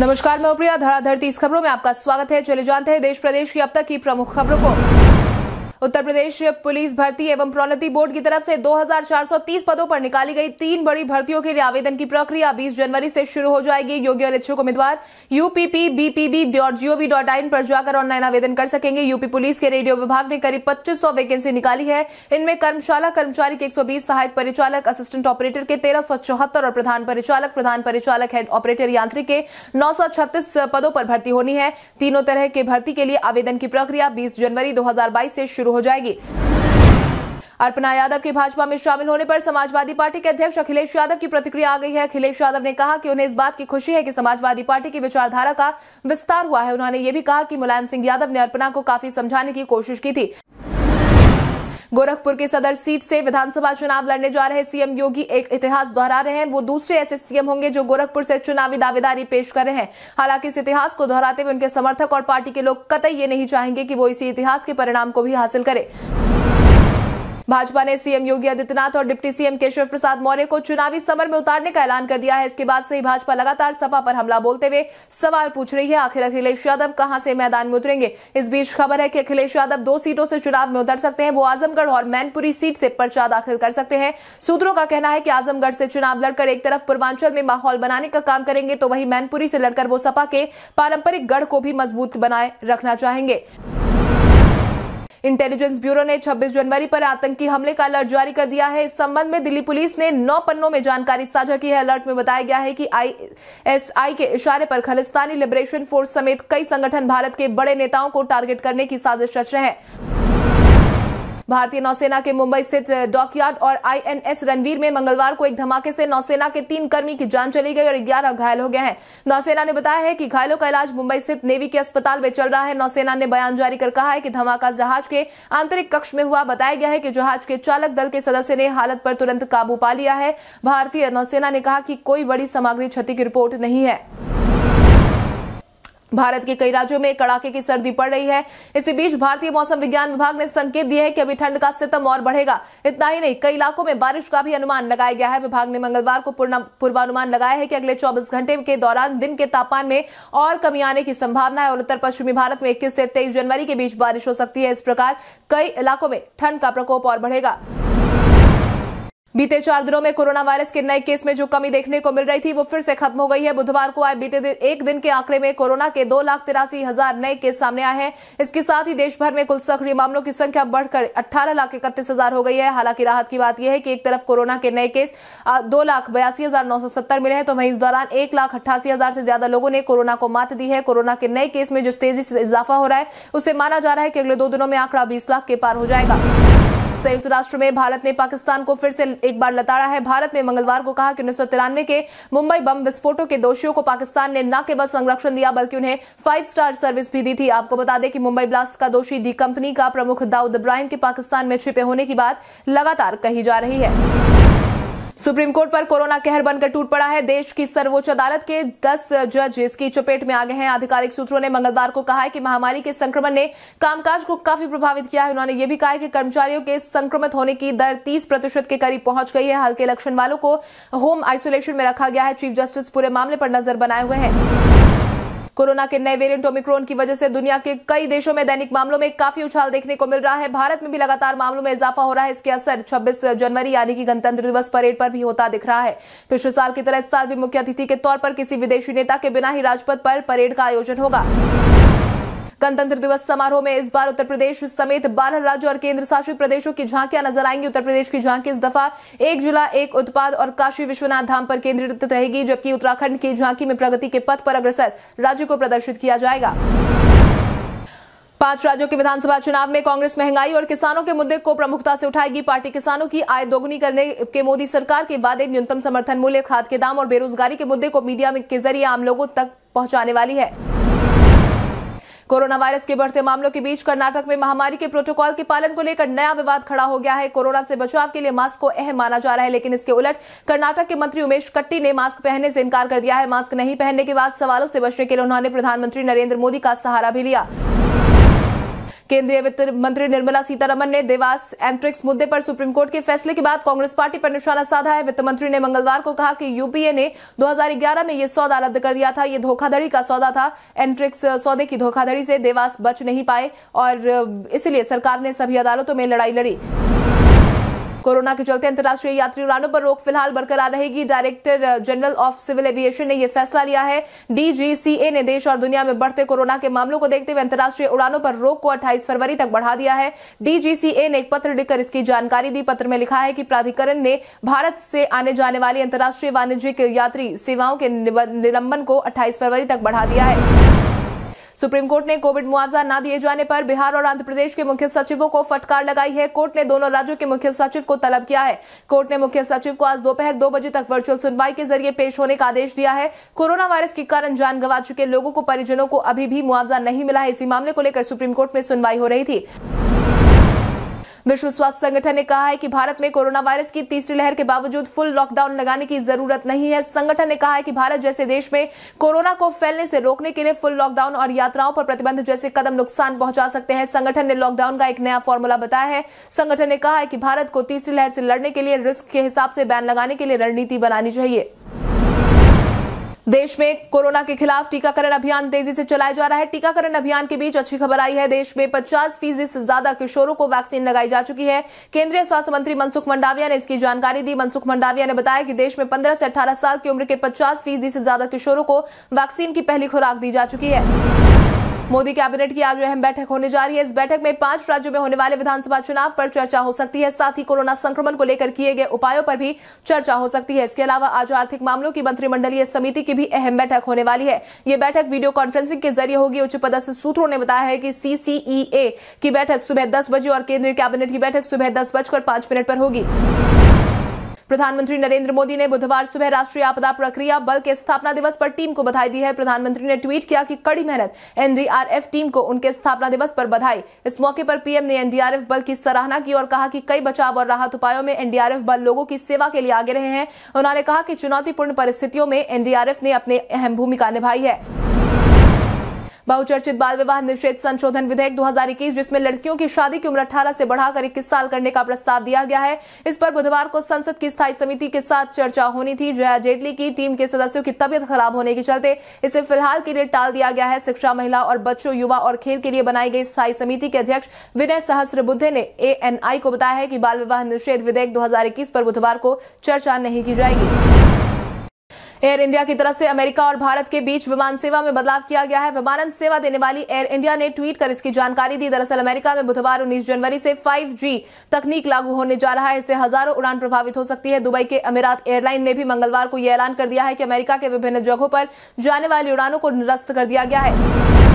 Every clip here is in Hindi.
नमस्कार मैं उप्रिया धड़ाधड़ तीस खबरों में आपका स्वागत है चले जानते हैं देश प्रदेश की अब तक की प्रमुख खबरों को उत्तर प्रदेश पुलिस भर्ती एवं प्रोन्नति बोर्ड की तरफ से 2430 पदों पर निकाली गई तीन बड़ी भर्तियों के लिए आवेदन की प्रक्रिया 20 जनवरी से शुरू हो जाएगी योग्य और इच्छुक उम्मीदवार UPP BPB dot gov dot in पर जाकर ऑनलाइन आवेदन कर सकेंगे यूपी पुलिस के रेडियो विभाग ने करीब पच्चीस वैकेंसी निकाली है इनमें कर्मशाला कर्मचारी के एक सहायक परिचालक असिस्टेंट ऑपरेटर के तेरह और प्रधान परिचालक प्रधान परिचालक हेड ऑपरेटर यांत्रिक के नौ पदों पर भर्ती होनी है तीनों तरह के भर्ती के लिए आवेदन की प्रक्रिया बीस जनवरी दो से शुरू हो जाएगी अर्पना यादव के भाजपा में शामिल होने पर समाजवादी पार्टी के अध्यक्ष अखिलेश यादव की प्रतिक्रिया आ गई है अखिलेश यादव ने कहा कि उन्हें इस बात की खुशी है कि समाजवादी पार्टी की विचारधारा का विस्तार हुआ है उन्होंने ये भी कहा कि मुलायम सिंह यादव ने अर्पना को काफी समझाने की कोशिश की थी गोरखपुर की सदर सीट से विधानसभा चुनाव लड़ने जा रहे सीएम योगी एक इतिहास दोहरा रहे हैं वो दूसरे ऐसे सीएम होंगे जो गोरखपुर से चुनावी दावेदारी पेश कर रहे हैं हालांकि इस इतिहास को दोहराते हुए उनके समर्थक और पार्टी के लोग कतई ये नहीं चाहेंगे कि वो इसी इतिहास के परिणाम को भी हासिल करें भाजपा ने सीएम योगी आदित्यनाथ और डिप्टी सीएम केशव प्रसाद मौर्य को चुनावी समर में उतारने का ऐलान कर दिया है इसके बाद से ही भाजपा लगातार सपा पर हमला बोलते हुए सवाल पूछ रही है आखिर अखिलेश यादव कहां से मैदान में उतरेंगे इस बीच खबर है कि अखिलेश यादव दो सीटों से चुनाव में उतर सकते हैं वो आजमगढ़ और मैनपुरी सीट से पर्चा दाखिल कर सकते हैं सूत्रों का कहना है कि आजमगढ़ से चुनाव लड़कर एक तरफ पूर्वांचल में माहौल बनाने का काम करेंगे तो वहीं मैनपुरी से लड़कर वो सपा के पारंपरिक गढ़ को भी मजबूत बनाए रखना चाहेंगे इंटेलिजेंस ब्यूरो ने 26 जनवरी पर आतंकी हमले का अलर्ट जारी कर दिया है इस संबंध में दिल्ली पुलिस ने नौ पन्नों में जानकारी साझा की है अलर्ट में बताया गया है कि आईएसआई के इशारे पर खालिस्तानी लिबरेशन फोर्स समेत कई संगठन भारत के बड़े नेताओं को टारगेट करने की साजिश रच रहे हैं भारतीय नौसेना के मुंबई स्थित डॉकयार्ड और आईएनएस रणवीर में मंगलवार को एक धमाके से नौसेना के तीन कर्मी की जान चली गई और ग्यारह घायल हो गए हैं नौसेना ने बताया है कि घायलों का इलाज मुंबई स्थित नेवी के अस्पताल में चल रहा है नौसेना ने बयान जारी कर कहा है कि धमाका जहाज के आंतरिक कक्ष में हुआ बताया गया है कि जहाज के चालक दल के सदस्य ने हालत पर तुरंत काबू पा लिया है भारतीय नौसेना ने कहा कि कोई बड़ी सामग्री क्षति की रिपोर्ट नहीं है भारत के कई राज्यों में कड़ाके की सर्दी पड़ रही है इसी बीच भारतीय मौसम विज्ञान विभाग ने संकेत दिए है कि अभी ठंड का सितम और बढ़ेगा इतना ही नहीं कई इलाकों में बारिश का भी अनुमान लगाया गया है विभाग ने मंगलवार को पूर्वानुमान लगाया है कि अगले चौबीस घंटे के दौरान दिन के तापमान में और कमी आने की संभावना है और उत्तर पश्चिमी भारत में इक्कीस से तेईस जनवरी के बीच बारिश हो सकती है इस प्रकार कई इलाकों में ठंड का प्रकोप और बढ़ेगा बीते चार दिनों में कोरोना वायरस के नए केस में जो कमी देखने को मिल रही थी वो फिर से खत्म हो गई है बुधवार को आए बीते दिन एक दिन के आंकड़े में कोरोना के दो लाख तिरासी हजार नए केस सामने आए हैं इसके साथ ही देश भर में कुल सक्रिय मामलों की संख्या बढ़कर अट्ठारह लाख इकतीस हजार हो गई है हालांकि राहत की बात यह है कि एक तरफ कोरोना के नए केस दो लाख बयासी हजार नौ सौ सत्तर मिले हैं तो वहीं इस दौरान एक लाख अट्ठासी हजार से ज्यादा लोगों ने कोरोना को मात दी है कोरोना के नए केस में जिस तेजी से इजाफा हो रहा है उसे माना जा रहा है कि अगले दो दिनों में आंकड़ा बीस लाख के पार हो जाएगा संयुक्त राष्ट्र में भारत ने पाकिस्तान को फिर से एक बार लताड़ा है भारत ने मंगलवार को कहा कि उन्नीस के मुंबई बम विस्फोटों के दोषियों को पाकिस्तान ने न केवल संरक्षण दिया बल्कि उन्हें फाइव स्टार सर्विस भी दी थी आपको बता दें कि मुंबई ब्लास्ट का दोषी दी कंपनी का प्रमुख दाऊद इब्राहिम के पाकिस्तान में छिपे होने की बात लगातार कही जा रही है सुप्रीम कोर्ट पर कोरोना कहर बनकर टूट पड़ा है देश की सर्वोच्च अदालत के 10 जज इसकी चपेट में आ गए हैं आधिकारिक सूत्रों ने मंगलवार को कहा है कि महामारी के संक्रमण ने कामकाज को काफी प्रभावित किया है उन्होंने ये भी कहा है कि कर्मचारियों के संक्रमित होने की दर तीस प्रतिशत के करीब पहुंच गई है हल्के लक्षण वालों को होम आइसोलेशन में रखा गया है चीफ जस्टिस पूरे मामले पर नजर बनाए हुए हैं कोरोना के नए वेरिएंट ओमिक्रोन की वजह से दुनिया के कई देशों में दैनिक मामलों में काफी उछाल देखने को मिल रहा है भारत में भी लगातार मामलों में इजाफा हो रहा है इसके असर छब्बीस जनवरी यानी कि गणतंत्र दिवस परेड पर भी होता दिख रहा है पिछले साल की तरह इस साल भी मुख्य अतिथि के तौर पर किसी विदेशी नेता के बिना ही राजपथ पर परेड का आयोजन होगा गणतंत्र दिवस समारोह में इस बार उत्तर प्रदेश समेत बारह राज्यों और केंद्र शासित प्रदेशों की झांकियां नजर आएंगी उत्तर प्रदेश की झांकी इस दफा एक जिला एक उत्पाद और काशी विश्वनाथ धाम पर केंद्रित रहेगी जबकि उत्तराखंड की झांकी में प्रगति के पथ पर अग्रसर राज्य को प्रदर्शित किया जाएगा पांच राज्यों के विधानसभा चुनाव में कांग्रेस महंगाई और किसानों के मुद्दे को प्रमुखता से उठाएगी पार्टी किसानों की आय दोगुनी करने के मोदी सरकार के वादे न्यूनतम समर्थन मूल्य खाद के दाम और बेरोजगारी के मुद्दे को मीडिया के जरिए आम लोगों तक पहुंचाने वाली है कोरोना वायरस के बढ़ते मामलों के बीच कर्नाटक में महामारी के प्रोटोकॉल के पालन को लेकर नया विवाद खड़ा हो गया है कोरोना से बचाव के लिए मास्क को अहम माना जा रहा है लेकिन इसके उलट कर्नाटक के मंत्री उमेश कट्टी ने मास्क पहनने से इनकार कर दिया है मास्क नहीं पहनने के बाद सवालों से बचने के लिए उन्होंने प्रधानमंत्री नरेंद्र मोदी का सहारा भी लिया केंद्रीय वित्त मंत्री निर्मला सीतारमन ने देवास एंट्रिक्स मुद्दे पर सुप्रीम कोर्ट के फैसले के बाद कांग्रेस पार्टी पर निशाना साधा है वित्त मंत्री ने मंगलवार को कहा कि यूपीए ने 2011 में यह सौदा रद्द कर दिया था यह धोखाधड़ी का सौदा था एंट्रिक्स सौदे की धोखाधड़ी से देवास बच नहीं पाए और इसलिए सरकार ने सभी अदालतों में लड़ाई लड़ी कोरोना के चलते अंतर्राष्ट्रीय यात्री उड़ानों पर रोक फिलहाल बरकरार रहेगी director general of civil aviation ने यह फैसला लिया है डीजीसीए ने देश और दुनिया में बढ़ते कोरोना के मामलों को देखते हुए अंतर्राष्ट्रीय उड़ानों पर रोक को 28 फरवरी तक बढ़ा दिया है डीजीसीए ने एक पत्र लिखकर इसकी जानकारी दी पत्र में लिखा है कि प्राधिकरण ने भारत से आने जाने वाली अंतर्राष्ट्रीय वाणिज्यिक यात्री सेवाओं के निलंबन को अट्ठाईस फरवरी तक बढ़ा दिया है सुप्रीम कोर्ट ने कोविड मुआवजा न दिए जाने पर बिहार और आंध्र प्रदेश के मुख्य सचिवों को फटकार लगाई है कोर्ट ने दोनों राज्यों के मुख्य सचिव को तलब किया है कोर्ट ने मुख्य सचिव को आज दोपहर दो बजे तक वर्चुअल सुनवाई के जरिए पेश होने का आदेश दिया है कोरोना वायरस के कारण जान गंवा चुके लोगों को परिजनों को अभी भी मुआवजा नहीं मिला है इसी मामले को लेकर सुप्रीम कोर्ट में सुनवाई हो रही थी विश्व स्वास्थ्य संगठन ने कहा है कि भारत में कोरोना वायरस की तीसरी लहर के बावजूद फुल लॉकडाउन लगाने की जरूरत नहीं है संगठन ने कहा है कि भारत जैसे देश में कोरोना को फैलने से रोकने के लिए फुल लॉकडाउन और यात्राओं पर प्रतिबंध जैसे कदम नुकसान पहुंचा सकते हैं संगठन ने लॉकडाउन का एक नया फॉर्मूला बताया है संगठन ने कहा है कि भारत को तीसरी लहर से लड़ने के लिए रिस्क के हिसाब से बैन लगाने के लिए रणनीति बनानी चाहिए देश में कोरोना के खिलाफ टीकाकरण अभियान तेजी से चलाया जा रहा है टीकाकरण अभियान के बीच अच्छी खबर आई है देश में 50 फीसदी से ज्यादा किशोरों को वैक्सीन लगाई जा चुकी है केंद्रीय स्वास्थ्य मंत्री मनसुख मंडाविया ने इसकी जानकारी दी मनसुख मंडाविया ने बताया कि देश में 15 से 18 साल की उम्र के पचास फीसदी से ज्यादा किशोरों को वैक्सीन की पहली खुराक दी जा चुकी है मोदी कैबिनेट की आज अहम बैठक होने जा रही है इस बैठक में पांच राज्यों में होने वाले विधानसभा चुनाव पर चर्चा हो सकती है साथ ही कोरोना संक्रमण को लेकर किए गए उपायों पर भी चर्चा हो सकती है इसके अलावा आज आर्थिक मामलों की मंत्रिमंडलीय समिति की भी अहम बैठक होने वाली है यह बैठक वीडियो कॉन्फ्रेंसिंग के जरिए होगी उच्च पदस्थ सूत्रों ने बताया है कि सीसीईए e की बैठक सुबह दस बजे और केंद्रीय कैबिनेट की बैठक सुबह दस बजकर पांच मिनट पर होगी प्रधानमंत्री नरेंद्र मोदी ने बुधवार सुबह राष्ट्रीय आपदा प्रक्रिया बल के स्थापना दिवस पर टीम को बधाई दी है प्रधानमंत्री ने ट्वीट किया कि कड़ी मेहनत एनडीआरएफ टीम को उनके स्थापना दिवस पर बधाई इस मौके पर पीएम ने एनडीआरएफ बल की सराहना की और कहा कि कई बचाव और राहत उपायों में एनडीआरएफ बल लोगों की सेवा के लिए आगे रहे हैं उन्होंने कहा कि चुनौतीपूर्ण परिस्थितियों में एनडीआरएफ ने अपनी अहम भूमिका निभाई है बहुचर्चित बाल विवाह निषेध संशोधन विधेयक 2021 जिसमें लड़कियों की शादी की उम्र 18 से बढ़ाकर 21 साल करने का प्रस्ताव दिया गया है इस पर बुधवार को संसद की स्थायी समिति के साथ चर्चा होनी थी जया जेटली की टीम के सदस्यों की तबियत खराब होने के चलते इसे फिलहाल के लिए टाल दिया गया है शिक्षा महिला और बच्चों युवा और खेल के लिए बनाई गई स्थायी समिति के अध्यक्ष विनय बुद्धे ने एएनआई को बताया है कि बाल विवाह निषेध विधेयक दो पर बुधवार को चर्चा नहीं की जाएगी एयर इंडिया की तरफ से अमेरिका और भारत के बीच विमान सेवा में बदलाव किया गया है विमानन सेवा देने वाली एयर इंडिया ने ट्वीट कर इसकी जानकारी दी दरअसल अमेरिका में बुधवार उन्नीस जनवरी से फाइव तकनीक लागू होने जा रहा है इससे हजारों उड़ान प्रभावित हो सकती है दुबई के अमीरात एयरलाइन ने भी मंगलवार को यह ऐलान कर दिया है कि अमेरिका के विभिन्न जगहों पर जाने वाली उड़ानों को निरस्त कर दिया गया है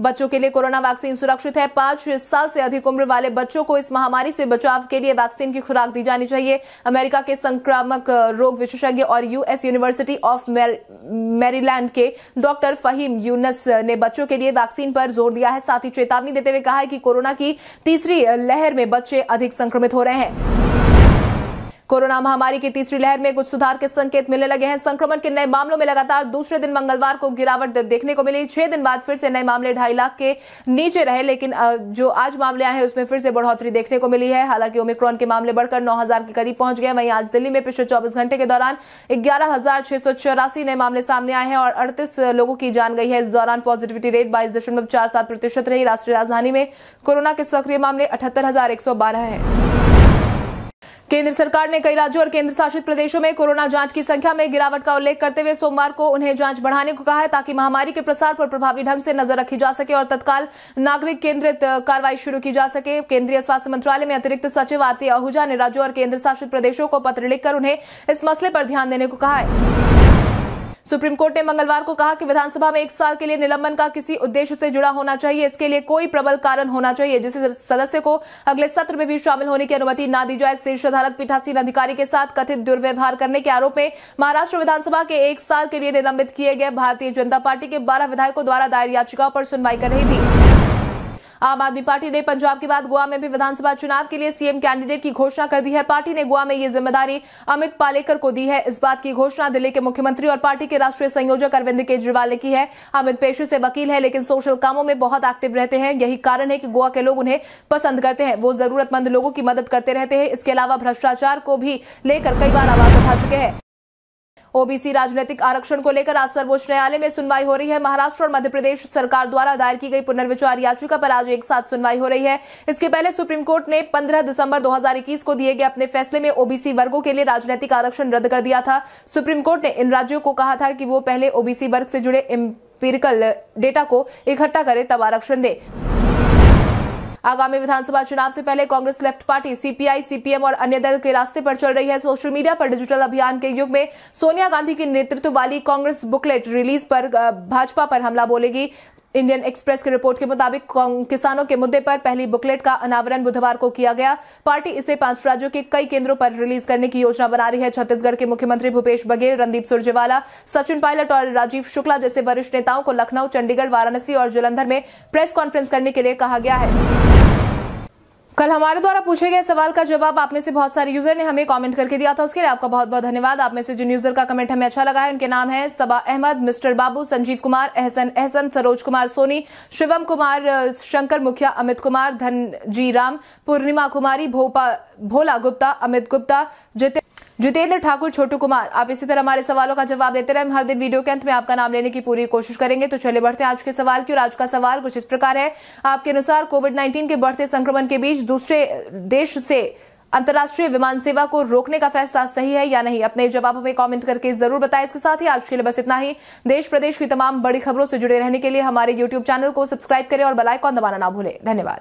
बच्चों के लिए कोरोना वैक्सीन सुरक्षित है पांच साल से अधिक उम्र वाले बच्चों को इस महामारी से बचाव के लिए वैक्सीन की खुराक दी जानी चाहिए अमेरिका के संक्रामक रोग विशेषज्ञ और यूएस यूनिवर्सिटी ऑफ मैरीलैंड के डॉक्टर फहीम यूनस ने बच्चों के लिए वैक्सीन पर जोर दिया है साथ ही चेतावनी देते हुए कहा है कि कोरोना की तीसरी लहर में बच्चे अधिक संक्रमित हो रहे हैं कोरोना महामारी की तीसरी लहर में कुछ सुधार के संकेत मिलने लगे हैं संक्रमण के नए मामलों में लगातार दूसरे दिन मंगलवार को गिरावट देखने को मिली छह दिन बाद फिर से नए मामले ढाई लाख के नीचे रहे लेकिन जो आज मामले आए हैं उसमें फिर से बढ़ोतरी देखने को मिली है हालांकि ओमिक्रॉन के मामले बढ़कर नौ के करीब पहुंच गए वहीं आज दिल्ली में पिछले चौबीस घंटे के दौरान ग्यारह नए मामले सामने आए हैं और अड़तीस लोगों की जान गई है इस दौरान पॉजिटिविटी रेट बाईस दशमलव चार सात प्रतिशत रही राष्ट्रीय राजधानी में कोरोना के सक्रिय मामले अठहत्तर हजार एक सौ बारह है केंद्र सरकार ने कई राज्यों और केंद्र शासित प्रदेशों में कोरोना जांच की संख्या में गिरावट का उल्लेख करते हुए सोमवार को उन्हें जांच बढ़ाने को कहा है ताकि महामारी के प्रसार पर प्रभावी ढंग से नजर रखी जा सके और तत्काल नागरिक केंद्रित कार्रवाई शुरू की जा सके केंद्रीय स्वास्थ्य मंत्रालय में अतिरिक्त सचिव आरती आहूजा ने राज्यों और केंद्र शासित प्रदेशों को पत्र लिखकर उन्हें इस मसले पर ध्यान देने को कहा है सुप्रीम कोर्ट ने मंगलवार को कहा कि विधानसभा में एक साल के लिए निलंबन का किसी उद्देश्य से जुड़ा होना चाहिए इसके लिए कोई प्रबल कारण होना चाहिए जिसे सदस्य को अगले सत्र में भी शामिल होने की अनुमति न दी जाए शीर्ष अदालत पीठासीन अधिकारी के साथ कथित दुर्व्यवहार करने के आरोप में महाराष्ट्र विधानसभा के एक साल के लिए निलंबित किए गए भारतीय जनता पार्टी के बारह विधायकों द्वारा दायर याचिकाओं पर सुनवाई कर रही थी आम आदमी पार्टी ने पंजाब के बाद गोवा में भी विधानसभा चुनाव के लिए सीएम कैंडिडेट की घोषणा कर दी है पार्टी ने गोवा में यह जिम्मेदारी अमित पालेकर को दी है इस बात की घोषणा दिल्ली के मुख्यमंत्री और पार्टी के राष्ट्रीय संयोजक अरविंद केजरीवाल ने की है अमित पेशे से वकील है लेकिन सोशल कामों में बहुत एक्टिव रहते हैं यही कारण है कि गोवा के लोग उन्हें पसंद करते हैं वो जरूरतमंद लोगों की मदद करते रहते हैं इसके अलावा भ्रष्टाचार को भी लेकर कई बार आवाज उठा चुके हैं ओबीसी राजनीतिक आरक्षण को लेकर आज सर्वोच्च न्यायालय में सुनवाई हो रही है महाराष्ट्र और मध्य प्रदेश सरकार द्वारा दायर की गई पुनर्विचार याचिका पर आज एक साथ सुनवाई हो रही है इसके पहले सुप्रीम कोर्ट ने 15 दिसंबर 2021 को दिए गए अपने फैसले में ओबीसी वर्गों के लिए राजनीतिक आरक्षण रद्द कर दिया था सुप्रीम कोर्ट ने इन राज्यों को कहा था कि वो पहले ओबीसी वर्ग से जुड़े इम्पेरिकल डेटा को इकट्ठा करें तब आरक्षण दें आगामी विधानसभा चुनाव से पहले Congress left party CPI CPM और अन्य दल के रास्ते पर चल रही है सोशल मीडिया पर डिजिटल अभियान के युग में सोनिया गांधी के नेतृत्व वाली कांग्रेस बुकलेट रिलीज पर भाजपा पर हमला बोलेगी इंडियन एक्सप्रेस की रिपोर्ट के मुताबिक किसानों के मुद्दे पर पहली बुकलेट का अनावरण बुधवार को किया गया पार्टी इसे पांच राज्यों के कई केंद्रों पर रिलीज करने की योजना बना रही है छत्तीसगढ़ के मुख्यमंत्री भूपेश बघेल रणदीप सुरजेवाला सचिन पायलट और राजीव शुक्ला जैसे वरिष्ठ नेताओं को लखनऊ चंडीगढ़ वाराणसी और जलंधर में प्रेस कॉन्फ्रेंस करने के लिए कहा गया है कल हमारे द्वारा पूछे गए सवाल का जवाब आप में से बहुत सारे यूजर ने हमें कमेंट करके दिया था उसके लिए आपका बहुत बहुत धन्यवाद आप में से जिन यूजर का कमेंट हमें अच्छा लगा है उनके नाम है सबा अहमद मिस्टर बाबू संजीव कुमार एहसन एहसन सरोज कुमार सोनी शिवम कुमार शंकर मुखिया अमित कुमार धन जी राम पूर्णिमा कुमारी भोपा भोला गुप्ता अमित गुप्ता जितेंद्र जितेंद्र ठाकुर छोटू कुमार आप इसी तरह हमारे सवालों का जवाब देते रहे हम हर दिन वीडियो के अंत में आपका नाम लेने की पूरी कोशिश करेंगे तो चले बढ़ते हैं आज के सवाल की और आज का सवाल कुछ इस प्रकार है आपके अनुसार कोविड नाइन्टीन के बढ़ते संक्रमण के बीच दूसरे देश से अंतर्राष्ट्रीय विमान सेवा को रोकने का फैसला सही है या नहीं अपने जवाब हमें कमेंट करके जरूर बताएं इसके साथ ही आज के लिए बस इतना ही देश प्रदेश की तमाम बड़ी खबरों से जुड़े रहने के लिए हमारे यूट्यूब चैनल को सब्सक्राइब करें और बेलाइकॉन दबाना ना भूलें धन्यवाद